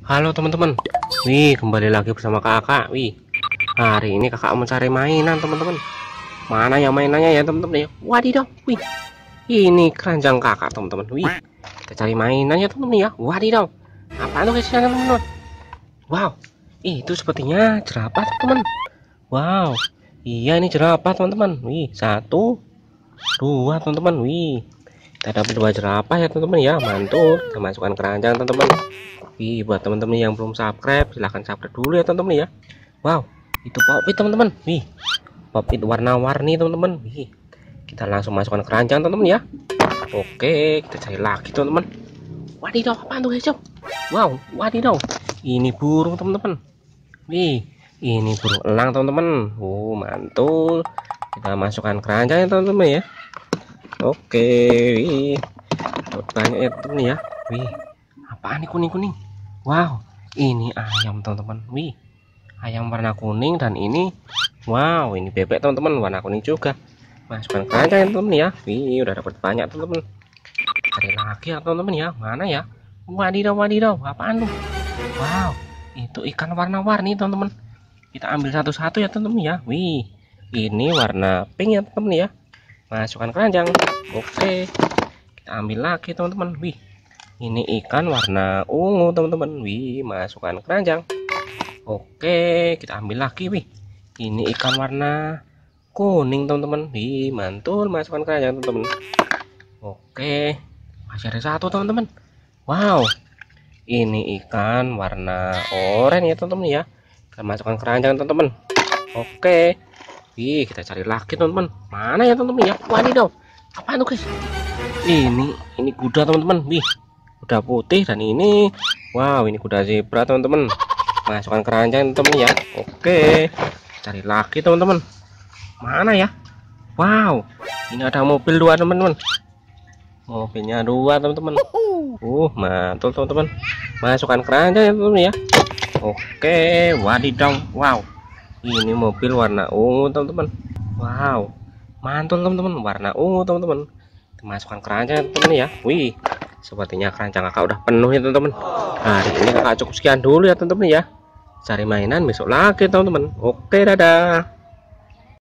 Halo teman-teman Wih kembali lagi bersama kakak Wih hari ini kakak mencari mainan teman-teman Mana yang mainannya ya teman-teman ya Wadidaw Wih ini keranjang kakak teman-teman Wih kita cari mainannya teman-teman ya Wadidaw Apa tuh guys, teman-teman Wow itu sepertinya jerapah teman-teman Wow iya ini jerapah teman-teman Wih satu dua teman-teman Wih kita dapat dua jerapah ya teman-teman ya mantul kita masukkan keranjang teman-teman wih buat teman-teman yang belum subscribe silahkan subscribe dulu ya teman-teman ya wow itu popit teman-teman wih popit warna-warni teman-teman wih kita langsung masukkan keranjang teman-teman ya oke kita cari lagi teman-teman wadidaw apa tuh hijau wow wadidaw ini burung teman-teman wih ini burung elang teman-teman Wow, oh, mantul kita masukkan keranjang ya teman-teman ya Oke, wih. Tanya nih ya. Wih, apaan nih kuning-kuning? Wow, ini ayam teman-teman. Wih, ayam warna kuning dan ini, wow, ini bebek teman-teman warna kuning juga. Masukkan kaca ya teman-teman ya. Wih, udah dapat banyak teman-teman. Cari lagi ya teman-teman ya. Mana ya? Wadidaw, wadidaw, apaan tuh? Wow, itu ikan warna-warni teman-teman. Kita ambil satu-satu ya teman-teman ya. Wih, ini warna pink ya teman-teman ya masukkan keranjang oke kita ambil lagi teman-teman wih ini ikan warna ungu teman-teman wih masukkan keranjang oke kita ambil lagi wih ini ikan warna kuning teman-teman wih mantul masukkan keranjang teman-teman oke masih ada satu teman-teman wow ini ikan warna oranye ya teman-teman ya kita masukkan keranjang teman-teman oke lagi kita cari lagi teman-teman mana ya teman-teman ya wah dong apa itu guys ini ini kuda teman-teman wih kuda putih dan ini wow ini kuda zebra teman-teman masukkan keranjang teman-teman ya oke cari lagi teman-teman mana ya wow ini ada mobil dua teman-teman mobilnya dua teman-teman uh mantul teman-teman masukkan keranjang ya teman-teman ya oke wadidong wow ini mobil warna ungu teman-teman wow mantul teman-teman warna ungu teman-teman masukkan keranjang teman-teman ya wih sepertinya keranjang kakak udah penuh ya teman-teman hari ini kakak cukup sekian dulu ya teman-teman ya cari mainan besok lagi teman-teman oke dadah